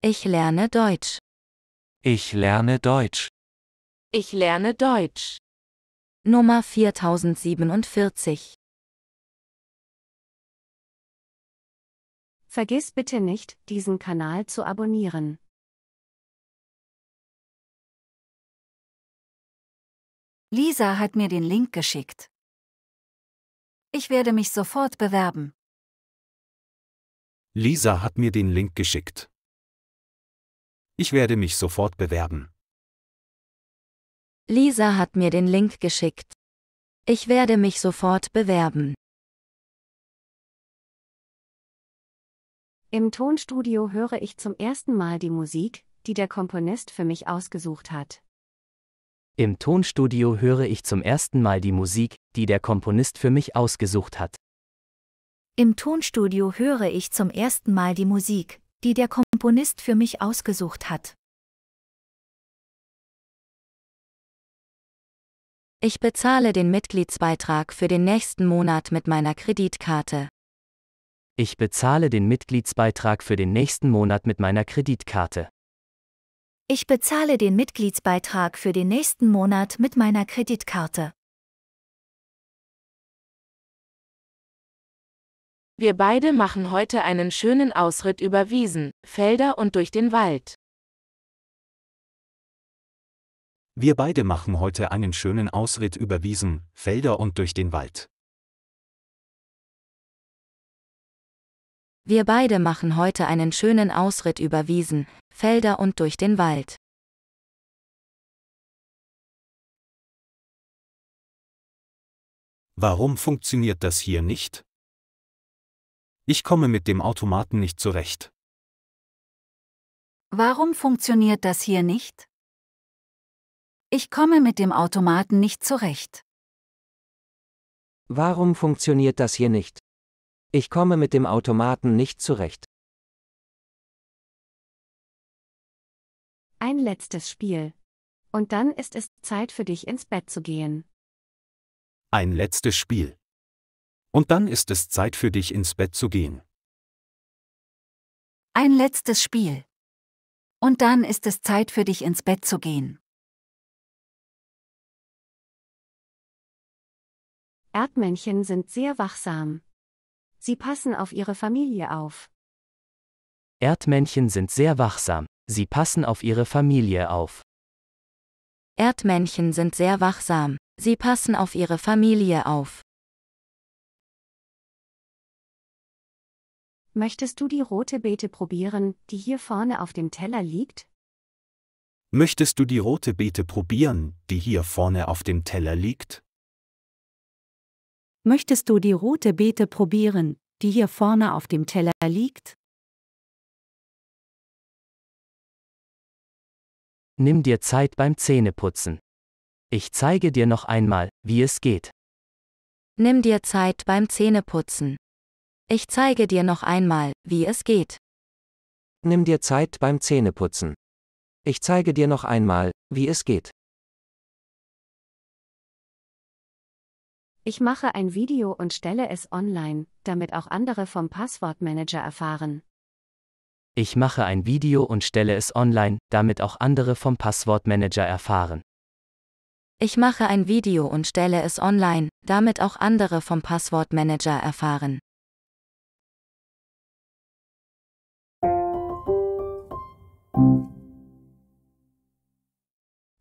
Ich lerne Deutsch. Ich lerne Deutsch. Ich lerne Deutsch. Nummer 4047. Vergiss bitte nicht, diesen Kanal zu abonnieren. Lisa hat mir den Link geschickt. Ich werde mich sofort bewerben. Lisa hat mir den Link geschickt. Ich werde mich sofort bewerben. Lisa hat mir den Link geschickt. Ich werde mich sofort bewerben. Im Tonstudio höre ich zum ersten Mal die Musik, die der Komponist für mich ausgesucht hat. Im Tonstudio höre ich zum ersten Mal die Musik, die der Komponist für mich ausgesucht hat. Im Tonstudio höre ich zum ersten Mal die Musik, die der Komponist für mich ausgesucht hat. Ich bezahle den Mitgliedsbeitrag für den nächsten Monat mit meiner Kreditkarte. Ich bezahle den Mitgliedsbeitrag für den nächsten Monat mit meiner Kreditkarte. Ich bezahle den Mitgliedsbeitrag für den nächsten Monat mit meiner Kreditkarte. Wir beide machen heute einen schönen Ausritt über Wiesen, Felder und durch den Wald. Wir beide machen heute einen schönen Ausritt über Wiesen, Felder und durch den Wald. Wir beide machen heute einen schönen Ausritt über Wiesen, Felder und durch den Wald. Warum funktioniert das hier nicht? Ich komme mit dem Automaten nicht zurecht. Warum funktioniert das hier nicht? Ich komme mit dem Automaten nicht zurecht. Warum funktioniert das hier nicht? Ich komme mit dem Automaten nicht zurecht. Ein letztes Spiel. Und dann ist es Zeit für dich ins Bett zu gehen. Ein letztes Spiel. Und dann ist es Zeit für dich ins Bett zu gehen. Ein letztes Spiel. Und dann ist es Zeit für dich ins Bett zu gehen. Erdmännchen sind sehr wachsam. Sie passen auf ihre Familie auf. Erdmännchen sind sehr wachsam. Sie passen auf ihre Familie auf. Erdmännchen sind sehr wachsam. Sie passen auf ihre Familie auf. Möchtest du die rote Beete probieren, die hier vorne auf dem Teller liegt? Möchtest du die rote Beete probieren, die hier vorne auf dem Teller liegt? Möchtest du die rote Beete probieren, die hier vorne auf dem Teller liegt? Nimm dir Zeit beim Zähneputzen. Ich zeige dir noch einmal, wie es geht. Nimm dir Zeit beim Zähneputzen. Ich zeige dir noch einmal, wie es geht. Nimm dir Zeit beim Zähneputzen. Ich zeige dir noch einmal, wie es geht. Ich mache ein Video und stelle es online, damit auch andere vom Passwortmanager erfahren. Ich mache ein Video und stelle es online, damit auch andere vom Passwortmanager erfahren. Ich mache ein Video und stelle es online, damit auch andere vom Passwortmanager erfahren.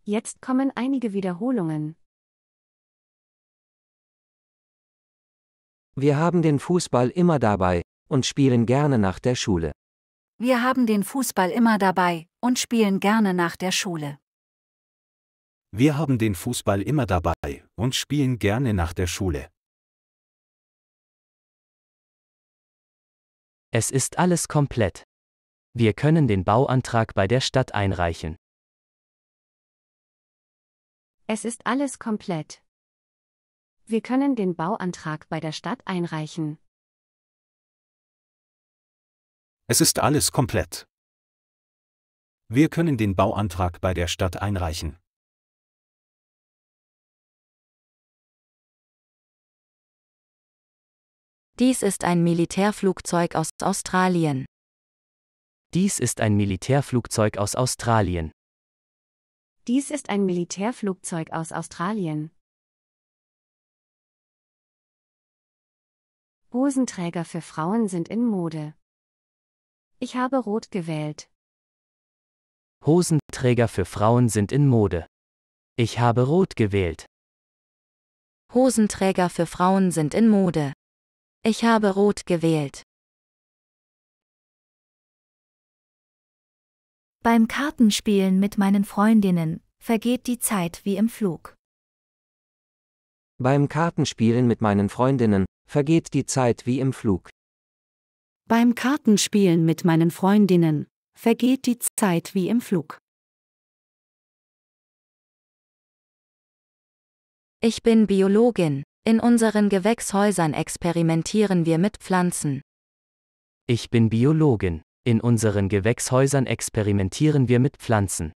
Jetzt kommen einige Wiederholungen. Wir haben den Fußball immer dabei und spielen gerne nach der Schule. Wir haben den Fußball immer dabei und spielen gerne nach der Schule. Wir haben den Fußball immer dabei und spielen gerne nach der Schule. Es ist alles komplett. Wir können den Bauantrag bei der Stadt einreichen. Es ist alles komplett. Wir können den Bauantrag bei der Stadt einreichen. Es ist alles komplett. Wir können den Bauantrag bei der Stadt einreichen. Dies ist ein Militärflugzeug aus Australien. Dies ist ein Militärflugzeug aus Australien. Dies ist ein Militärflugzeug aus Australien. Hosenträger für Frauen sind in Mode. Ich habe rot gewählt. Hosenträger für Frauen sind in Mode. Ich habe rot gewählt. Hosenträger für Frauen sind in Mode. Ich habe rot gewählt. Beim Kartenspielen mit meinen Freundinnen vergeht die Zeit wie im Flug. Beim Kartenspielen mit meinen Freundinnen vergeht die Zeit wie im Flug. Beim Kartenspielen mit meinen Freundinnen vergeht die Zeit wie im Flug. Ich bin Biologin. In unseren Gewächshäusern experimentieren wir mit Pflanzen. Ich bin Biologin. In unseren Gewächshäusern experimentieren wir mit Pflanzen.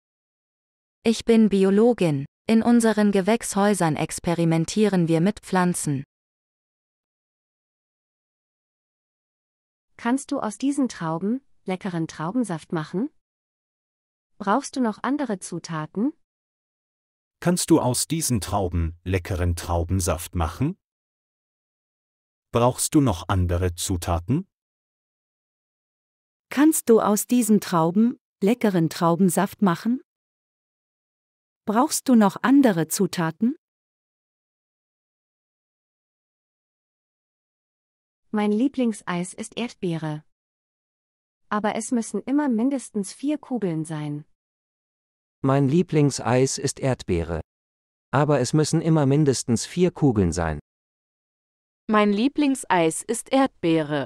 Ich bin Biologin. In unseren Gewächshäusern experimentieren wir mit Pflanzen. Kannst du aus diesen Trauben leckeren Traubensaft machen? Brauchst du noch andere Zutaten? Kannst du aus diesen Trauben leckeren Traubensaft machen? Brauchst du noch andere Zutaten? Kannst du aus diesen Trauben leckeren Traubensaft machen? Brauchst du noch andere Zutaten? Mein Lieblingseis ist Erdbeere. Aber es müssen immer mindestens vier Kugeln sein. Mein Lieblingseis ist Erdbeere. Aber es müssen immer mindestens vier Kugeln sein. Mein Lieblingseis ist Erdbeere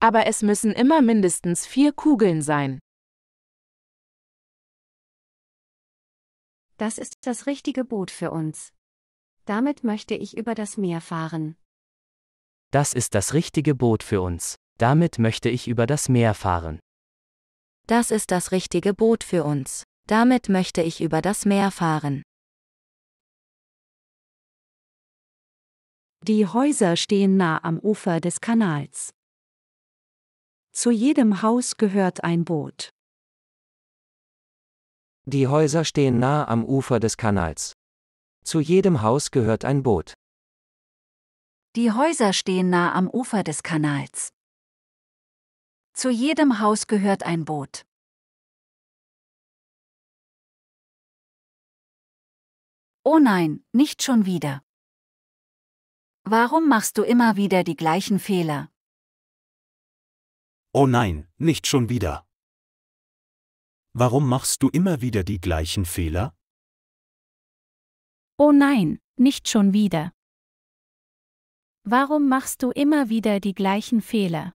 aber es müssen immer mindestens vier Kugeln sein. Das ist das richtige Boot für uns. Damit möchte ich über das Meer fahren. Das ist das richtige Boot für uns. Damit möchte ich über das Meer fahren. Das ist das richtige Boot für uns. Damit möchte ich über das Meer fahren. Die Häuser stehen nah am Ufer des Kanals. Zu jedem Haus gehört ein Boot. Die Häuser stehen nah am Ufer des Kanals. Zu jedem Haus gehört ein Boot. Die Häuser stehen nah am Ufer des Kanals. Zu jedem Haus gehört ein Boot. Oh nein, nicht schon wieder. Warum machst du immer wieder die gleichen Fehler? Oh nein, nicht schon wieder. Warum machst du immer wieder die gleichen Fehler? Oh nein, nicht schon wieder. Warum machst du immer wieder die gleichen Fehler?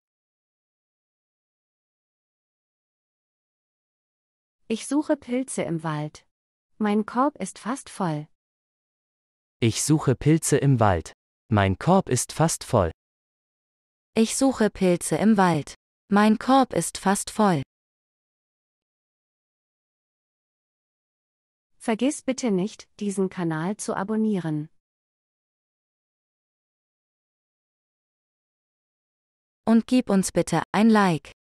Ich suche Pilze im Wald. Mein Korb ist fast voll. Ich suche Pilze im Wald. Mein Korb ist fast voll. Ich suche Pilze im Wald. Mein Korb ist fast voll. Vergiss bitte nicht, diesen Kanal zu abonnieren. Und gib uns bitte ein Like.